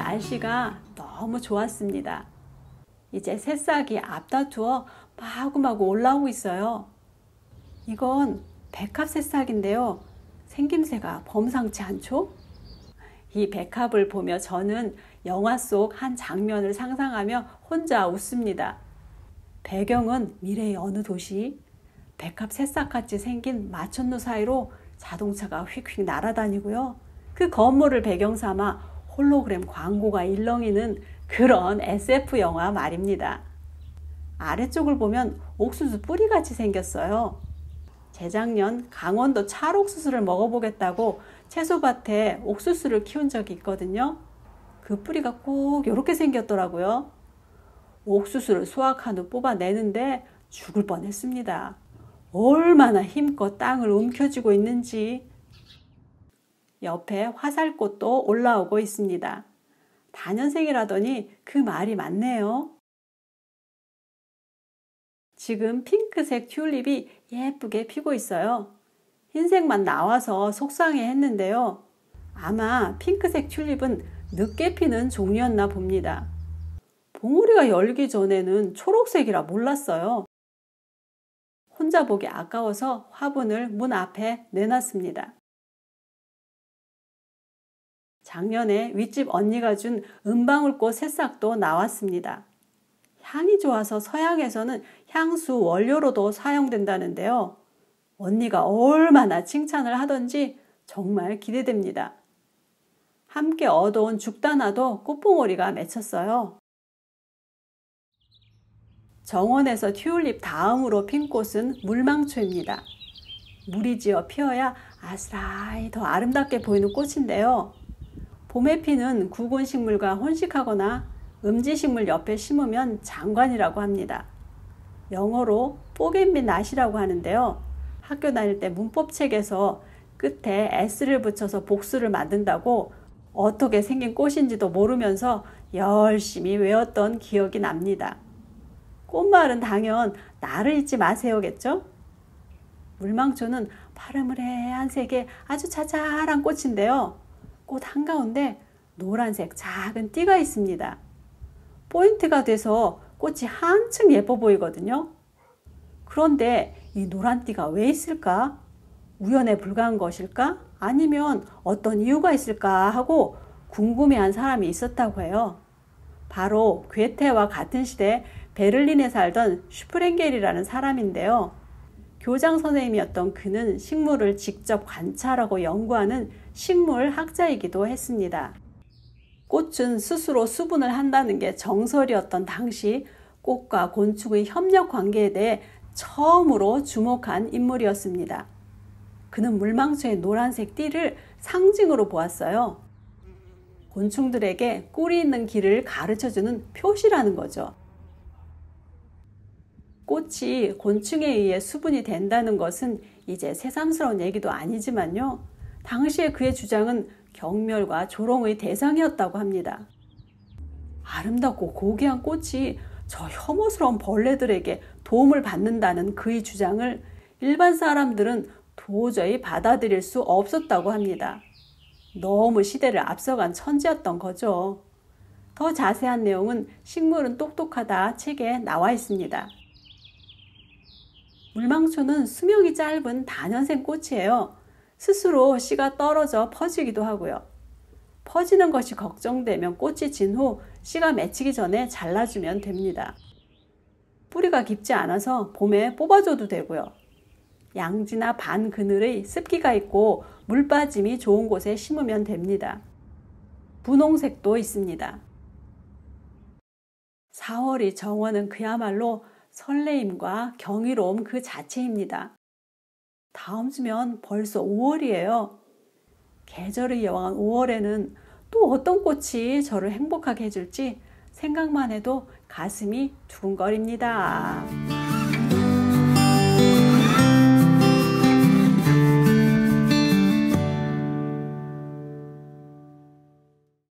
날씨가 너무 좋았습니다. 이제 새싹이 앞다투어 마구마구 올라오고 있어요. 이건 백합 새싹인데요. 생김새가 범상치 않죠? 이 백합을 보며 저는 영화 속 한 장면을 상상하며 혼자 웃습니다. 배경은 미래의 어느 도시, 백합 새싹같이 생긴 마천루 사이로 자동차가 휙휙 날아다니고요. 그 건물을 배경 삼아 홀로그램 광고가 일렁이는 그런 SF 영화 말입니다. 아래쪽을 보면 옥수수 뿌리같이 생겼어요. 재작년 강원도 찰옥수수를 먹어보겠다고 채소밭에 옥수수를 키운 적이 있거든요. 그 뿌리가 꼭 이렇게 생겼더라고요. 옥수수를 수확한 후 뽑아내는데 죽을 뻔했습니다. 얼마나 힘껏 땅을 움켜쥐고 있는지 옆에 화살꽃도 올라오고 있습니다. 단연생이라더니 그 말이 맞네요. 지금 핑크색 튤립이 예쁘게 피고 있어요. 흰색만 나와서 속상해 했는데요. 아마 핑크색 튤립은 늦게 피는 종류였나 봅니다. 봉우리가 열기 전에는 초록색이라 몰랐어요. 혼자 보기 아까워서 화분을 문 앞에 내놨습니다. 작년에 윗집 언니가 준 은방울꽃 새싹도 나왔습니다. 향이 좋아서 서양에서는 향수 원료로도 사용된다는데요. 언니가 얼마나 칭찬을 하던지 정말 기대됩니다. 함께 얻어온 죽다나도 꽃봉오리가 맺혔어요. 정원에서 튤립 다음으로 핀 꽃은 물망초입니다. 물이 지어 피어야 아스라이 더 아름답게 보이는 꽃인데요. 봄에 피는 구곤 식물과 혼식하거나 음지식물 옆에 심으면 장관이라고 합니다. 영어로 포겐 및 낫이라고 하는데요. 학교 다닐 때 문법책에서 끝에 s를 붙여서 복수를 만든다고 어떻게 생긴 꽃인지도 모르면서 열심히 외웠던 기억이 납니다. 꽃말은 당연 나를 잊지 마세요겠죠? 물망초는 파르무레한 색의 아주 자잘한 꽃인데요. 꽃 한가운데 노란색 작은 띠가 있습니다. 포인트가 돼서 꽃이 한층 예뻐 보이거든요. 그런데 이 노란 띠가 왜 있을까? 우연에 불과한 것일까? 아니면 어떤 이유가 있을까 하고 궁금해한 사람이 있었다고 해요. 바로 괴테와 같은 시대 베를린에 살던 슈프렌겔이라는 사람인데요. 교장 선생님이었던 그는 식물을 직접 관찰하고 연구하는 식물학자이기도 했습니다. 꽃은 스스로 수분을 한다는 게 정설이었던 당시 꽃과 곤충의 협력 관계에 대해 처음으로 주목한 인물이었습니다. 그는 물망초의 노란색 띠를 상징으로 보았어요. 곤충들에게 꿀이 있는 길을 가르쳐주는 표시라는 거죠. 꽃이 곤충에 의해 수분이 된다는 것은 이제 새삼스러운 얘기도 아니지만요. 당시의 그의 주장은 경멸과 조롱의 대상이었다고 합니다. 아름답고 고귀한 꽃이 저 혐오스러운 벌레들에게 도움을 받는다는 그의 주장을 일반 사람들은 도저히 받아들일 수 없었다고 합니다. 너무 시대를 앞서간 천재였던 거죠. 더 자세한 내용은 식물은 똑똑하다 책에 나와 있습니다. 물망초는 수명이 짧은 다년생 꽃이에요. 스스로 씨가 떨어져 퍼지기도 하고요. 퍼지는 것이 걱정되면 꽃이 진 후 씨가 맺히기 전에 잘라주면 됩니다. 뿌리가 깊지 않아서 봄에 뽑아줘도 되고요. 양지나 반 그늘의 습기가 있고 물 빠짐이 좋은 곳에 심으면 됩니다. 분홍색도 있습니다. 4월이 정원은 그야말로 설레임과 경이로움 그 자체입니다. 다음 주면 벌써 5월이에요. 계절을 여왕한 5월에는 또 어떤 꽃이 저를 행복하게 해줄지 생각만 해도 가슴이 두근거립니다.